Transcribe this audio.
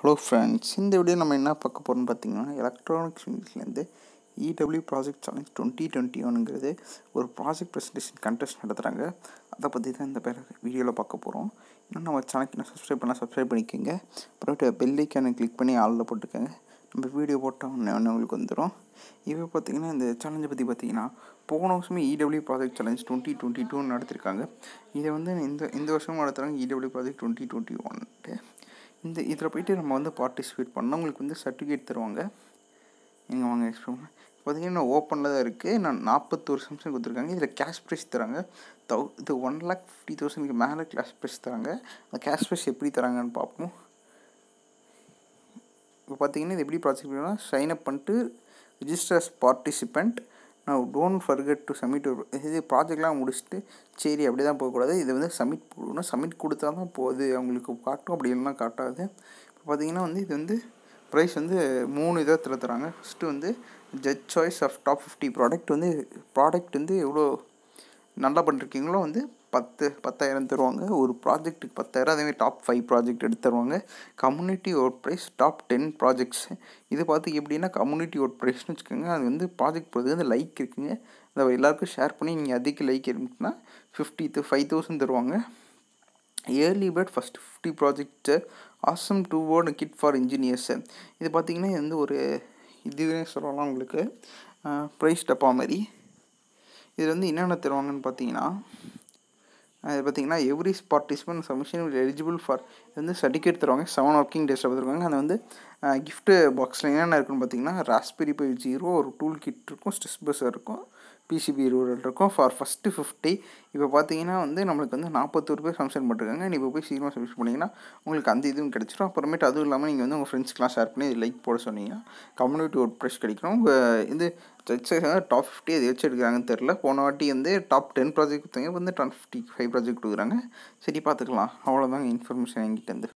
hello friends இந்த video நம்ம என்ன பார்க்க போகிறோம்னு பார்த்தீங்கன்னா எலக்ட்ரானிக்ஸ் யூனிட்லேருந்து E W project challenge twenty twenty ஒன்னுங்கிறது ஒரு ப்ராஜெக்ட் ப்ரெசன்டேஷன் கண்டெஸ்ட் நடத்துகிறாங்க அதை பற்றி தான் இந்த பேர் வீடியோவில் பார்க்க போகிறோம் இன்னும் நம்ம சேனல் இன்னும் சப்ஸ்கிரைப் பண்ணால் சப்ஸ்கிரைப் பண்ணிக்கோங்க அப்புறம் பெல்லைக்கான கிளிக் பண்ணி ஆளில் போட்டுக்கோங்க நம்ம வீடியோ போட்டால் ஒன்று உங்களுக்கு வந்துடும் இப்போ பார்த்திங்கன்னா இந்த சேலஞ்சை பற்றி பார்த்தீங்கன்னா போன வருஷமே E W project challenge twenty twenty two நடத்திருக்காங்க இதை வந்து இந்த இந்த வருஷமும் நடத்துகிறாங்க E W e project twenty twenty one இந்த இதில் போயிட்டு நம்ம வந்து பார்ட்டிசிபேட் பண்ணால் உங்களுக்கு வந்து சர்டிஃபிகேட் தருவாங்க நீங்கள் வாங்க எக்ஸ்பிளைன் பார்த்தீங்கன்னா ஓப்பனில் தான் இருக்குது நான் நாற்பத்தோரு சம்சன் கொடுத்துருக்காங்க இதில் கேஷ் ப்ரைஸ் தராங்க தௌ இது ஒன் லேக் ஃபிஃப்டி தௌசண்ட்க்கு மேலே கேஷ் ப்ரைஸ் தராங்க அந்த கேஷ் ப்ரைஸ் எப்படி தராங்கன்னு பார்ப்போம் இப்போ பார்த்தீங்கன்னா இது எப்படி ப்ராஜெக்ட் பண்ணால் சைன் அப் பண்ணிட்டு ரிஜிஸ்டர் பார்ட்டிசிபெண்ட் நான் டோன்ட் ஃபர்கெட் டு சப்மிட் இது ப்ராஜெக்ட்லாம் முடிச்சுட்டு சரி அப்படி தான் போகக்கூடாது இதை வந்து சப்மிட் போடணும் சப்மிட் கொடுத்தா தான் போகுது அவங்களுக்கு காட்டும் அப்படி இல்லைனா காட்டாது இப்போ பார்த்தீங்கன்னா வந்து இது வந்து ப்ரைஸ் வந்து மூணு இதாக தராங்க ஃபஸ்ட்டு வந்து judge choice of top fifty product வந்து ப்ராடக்ட் வந்து எவ்வளோ நல்லா பண்ணிருக்கீங்களோ வந்து பத்து பத்தாயிரம் தருவாங்க ஒரு ப்ராஜெக்ட்டுக்கு பத்தாயிரம் அதேமாதிரி டாப் ஃபைவ் ப்ராஜெக்ட் எடுத்து தருவாங்க community vote prize top ten projects இது பார்த்து எப்படின்னா கம்யூனிட்டி ஓட் ப்ரைஸ்னு வச்சுக்கோங்க அது வந்து ப்ராஜெக்ட் போகிறது வந்து லைக் இருக்குங்க அதை எல்லாருக்கும் ஷேர் பண்ணி நீங்கள் அதிக like fifty to five thousand தருவாங்க early bird first fifty project awesome two word kit for engineers இது பார்த்திங்கன்னா வந்து ஒரு இதுவே சொல்லலாம் உங்களுக்கு ப்ரைஸ் டப்பா மாதிரி இதில் வந்து என்னென்ன தருவாங்கன்னு பார்த்தீங்கன்னா அது பார்த்திங்கன்னா every participant submission eligible for வந்து சர்டிஃபிகேட் தருவாங்க செவன் ஒர்க்கிங் டேஸில் பார்த்துருக்காங்க அதை வந்து கிஃப்ட்டு பாக்ஸில் என்னென்ன இருக்குன்னு பார்த்தீங்கன்னா ராஸ்பெரி பை ஜீரோ ஒரு டூல் கிட் இருக்கும் ஸ்ட்ரெஸ் பஸ் இருக்கும் பிசிபி ரூரல் இருக்கும் ஃபார் ஃபஸ்ட்டு ஃபிஃப்டி இப்போ பார்த்தீங்கன்னா வந்து நம்மளுக்கு வந்து நாற்பத்தோரு பேர் ஃபங்க்ஷன் பண்ணிருக்காங்க நீங்கள் போய் சீக்கிரமாக சர்வீஸ் பண்ணிங்கன்னா உங்களுக்கு அந்த இதுவும் கிடச்சிடும் அப்புறமேட்டு அதுவும் இல்லாமல் நீங்கள் வந்து உங்கள் ஃப்ரெண்ட்ஸ்க்கெலாம் ஷேர் பண்ணி லைக் போட சொன்னீங்கன்னா கம்யூனிட்டி ஒர்க் ப்ரெஷ் கிடைக்கும் உங்கள் இது ஜட்ஜஸ் வந்து டாப் ஃபிஃப்டி அது வச்சு எடுக்கிறாங்கன்னு தெரில போன வாட்டி வந்து டாப் டென் ப்ராஜெக்ட் கொடுத்தாங்க வந்து டென் ஃபிஃப்டி ஃபைவ் ப்ராஜெக்ட் கொடுக்குறாங்க சரி பார்த்துக்கலாம் அவ்வளோதாங்க இன்ஃபர்மேஷன் என்கிட்ட